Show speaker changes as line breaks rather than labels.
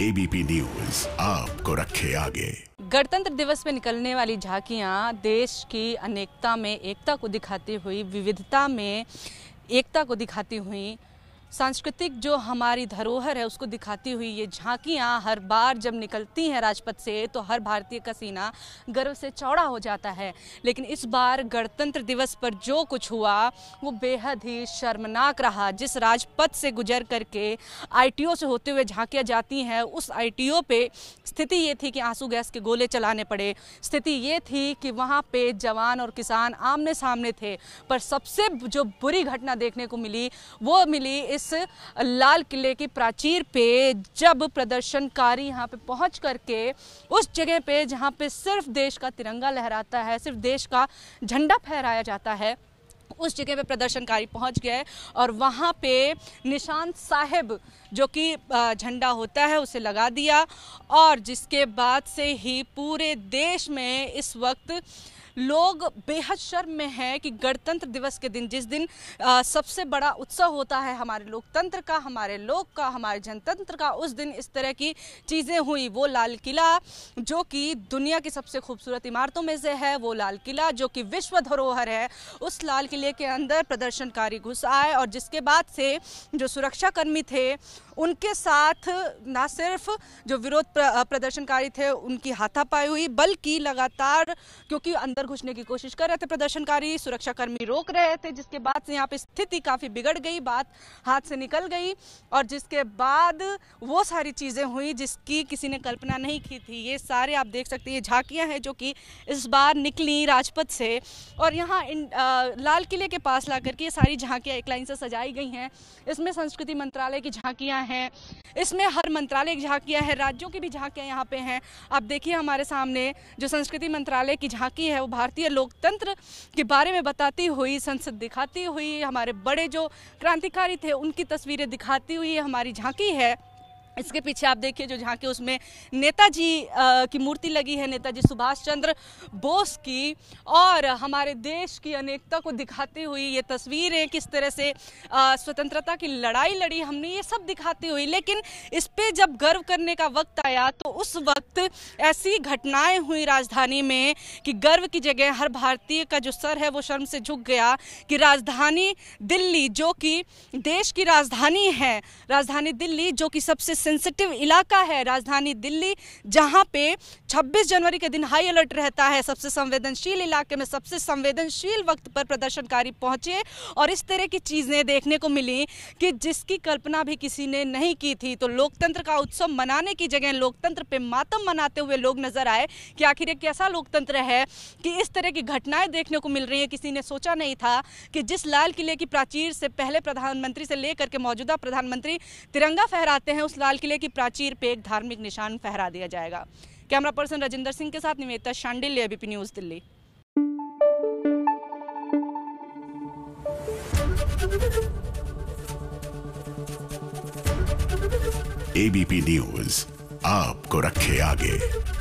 ABP News आपको रखे आगे गणतंत्र दिवस में निकलने वाली झांकियां देश की अनेकता में एकता को दिखाती हुई विविधता में एकता को दिखाती हुई सांस्कृतिक जो हमारी धरोहर है उसको दिखाती हुई ये झांकियाँ हर बार जब निकलती हैं राजपथ से तो हर भारतीय का सीना गर्व से चौड़ा हो जाता है लेकिन इस बार गणतंत्र दिवस पर जो कुछ हुआ वो बेहद ही शर्मनाक रहा जिस राजपथ से गुजर करके आईटीओ से होते हुए झांकियाँ जाती हैं उस आईटीओ पे स्थिति ये थी कि आंसू गैस के गोले चलाने पड़े स्थिति ये थी कि वहाँ पे जवान और किसान आमने सामने थे पर सबसे जो बुरी घटना देखने को मिली वो मिली इस इस लाल किले की प्राचीर पे जब प्रदर्शनकारी यहाँ पे पहुँच करके उस जगह पे जहाँ पे सिर्फ देश का तिरंगा लहराता है सिर्फ देश का झंडा फहराया जाता है उस जगह पे प्रदर्शनकारी पहुंच गए और वहाँ पे निशान साहेब जो कि झंडा होता है उसे लगा दिया और जिसके बाद से ही पूरे देश में इस वक्त लोग बेहद शर्म में है कि गणतंत्र दिवस के दिन जिस दिन आ, सबसे बड़ा उत्सव होता है हमारे लोकतंत्र का हमारे लोक का हमारे जनतंत्र का उस दिन इस तरह की चीज़ें हुई वो लाल किला जो कि दुनिया की सबसे खूबसूरत इमारतों में से है वो लाल किला जो कि विश्व धरोहर है उस लाल किले के अंदर प्रदर्शनकारी घुस आए और जिसके बाद से जो सुरक्षाकर्मी थे उनके साथ ना सिर्फ जो विरोध प्रदर्शनकारी थे उनकी हाथापाई हुई बल्कि लगातार क्योंकि अंदर अंदर घुसने की कोशिश कर रहे थे प्रदर्शनकारी सुरक्षाकर्मी रोक रहे थे जिसके बाद से यहाँ पे स्थिति काफ़ी बिगड़ गई बात हाथ से निकल गई और जिसके बाद वो सारी चीज़ें हुई जिसकी किसी ने कल्पना नहीं की थी ये सारे आप देख सकते हैं झांकियां हैं जो कि इस बार निकली राजपथ से और यहाँ लाल किले के पास ला करके ये सारी झांकियाँ एक लाइन से सजाई गई हैं इसमें संस्कृति मंत्रालय की झांकियाँ हैं इसमें हर मंत्रालय की झांकियाँ हैं राज्यों की भी झांकियाँ यहाँ पे हैं आप देखिए हमारे सामने जो संस्कृति मंत्रालय की झांकी है वो भारतीय लोकतंत्र के बारे में बताती हुई संसद दिखाती हुई हमारे बड़े जो क्रांतिकारी थे उनकी तस्वीरें दिखाती हुई हमारी झांकी है इसके पीछे आप देखिए जो जहाँ के उसमें नेताजी की मूर्ति लगी है नेताजी सुभाष चंद्र बोस की और हमारे देश की अनेकता को दिखाती हुई ये तस्वीरें किस तरह से स्वतंत्रता की लड़ाई लड़ी हमने ये सब दिखाती हुई लेकिन इस पर जब गर्व करने का वक्त आया तो उस वक्त ऐसी घटनाएं हुई राजधानी में कि गर्व की जगह हर भारतीय का जो सर है वो शर्म से झुक गया कि राजधानी दिल्ली जो कि देश की राजधानी है राजधानी दिल्ली जो कि सबसे सेंसिटिव इलाका है राजधानी दिल्ली जहां पे 26 जनवरी के दिन हाई अलर्ट रहता है सबसे संवेदनशील इलाके में सबसे संवेदनशील वक्त पर प्रदर्शनकारी पहुंचे और इस तरह की चीज़ें देखने को मिली कि जिसकी कल्पना भी किसी ने नहीं की थी तो लोकतंत्र का उत्सव मनाने की जगह लोकतंत्र पे मातम मनाते हुए लोग नजर आए कि आखिर एक कैसा लोकतंत्र है कि इस तरह की घटनाएं देखने को मिल रही हैं किसी ने सोचा नहीं था कि जिस लाल किले की प्राचीर से पहले प्रधानमंत्री से लेकर के मौजूदा प्रधानमंत्री तिरंगा फहराते हैं उस लाल लाल किले की प्राचीर पे एक धार्मिक निशान फहरा दिया जाएगा कैमरा पर्सन राजेंद्र सिंह के साथ Nivedita Shandilya BP News Delhi ABP News आपको रखे आगे